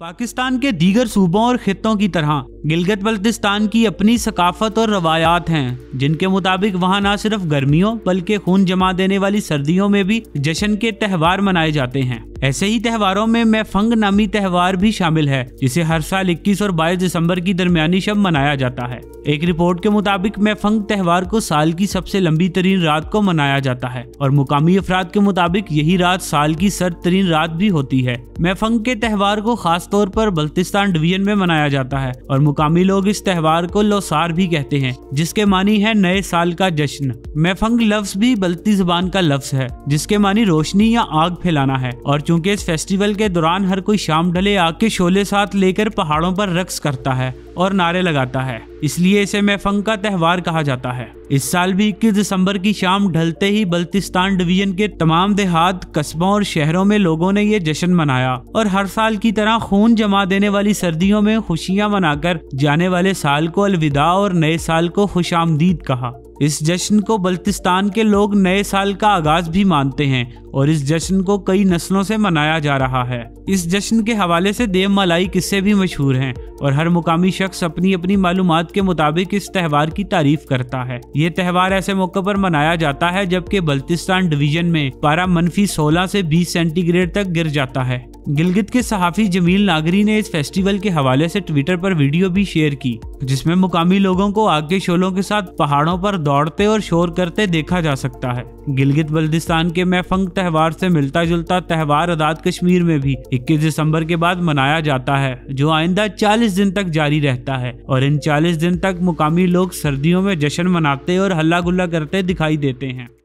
पाकिस्तान के दीगर सूबों और खितों की तरह गिलगत बल्तिस्तान की अपनी सकाफत और रवायात हैं जिनके मुताबिक वहां ना सिर्फ गर्मियों बल्कि खून जमा देने वाली सर्दियों में भी जश्न के त्यौहार मनाए जाते हैं ऐसे ही त्योहारों में मैफंग नामी त्यौहार भी शामिल है जिसे हर साल 21 और 22 दिसंबर की दरमियानी शब मनाया जाता है एक रिपोर्ट के मुताबिक मैफंग त्यौहार को साल की सबसे लंबी तरीन रात को मनाया जाता है और मुकामी अफराद के मुताबिक यही रात साल की सर्द तरीन रात भी होती है मैफंग के त्यौहार को खास तौर पर बल्तिस्तान डिवीजन में मनाया जाता है और मुकामी लोग इस त्यौहार को लोसार भी कहते हैं जिसके मानी है नए साल का जश्न मैफंग लफ्ज भी बल्ती जबान का लफ्ज है जिसके मानी रोशनी या आग फैलाना है और क्योंकि इस फेस्टिवल के दौरान हर कोई शाम ढले आग के शोले साथ लेकर पहाड़ों पर रक्स करता है और नारे लगाता है इसलिए इसे मैफंग का त्यौहार कहा जाता है इस साल भी इक्कीस दिसंबर की शाम ढलते ही बल्तिस्तान डिवीजन के तमाम देहात कस्बों और शहरों में लोगों ने ये जश्न मनाया और हर साल की तरह खून जमा देने वाली सर्दियों में खुशियां मनाकर जाने वाले साल को अलविदा और नए साल को खुश आमदीद कहा इस जश्न को बल्तिस्तान के लोग नए साल का आगाज भी मानते हैं और इस जश्न को कई नस्लों से मनाया जा रहा है इस जश्न के हवाले से देव मलाई किस्से भी मशहूर हैं और हर मुकामी शख्स अपनी अपनी मालूम के मुताबिक इस त्यौहार की तारीफ करता है ये त्यौहार ऐसे मौके पर मनाया जाता है जबकि बल्तिस्तान डिवीजन में पारा मनफी सोलह से बीस सेंटीग्रेड तक गिर जाता है गिलगित के सहाफ़ी जमील नागरी ने इस फेस्टिवल के हवाले से ट्विटर पर वीडियो भी शेयर की जिसमें मुकामी लोगों को आग के शोलों के साथ पहाड़ों पर दौड़ते और शोर करते देखा जा सकता है गिलगित बल्दिस्तान के महफंग त्यौहार से मिलता जुलता त्यौहार आज़ाद कश्मीर में भी 21 दिसंबर के बाद मनाया जाता है जो आइंदा 40 दिन तक जारी रहता है और इन 40 दिन तक मुकामी लोग सर्दियों में जश्न मनाते और हल्ला गुल्ला करते दिखाई देते हैं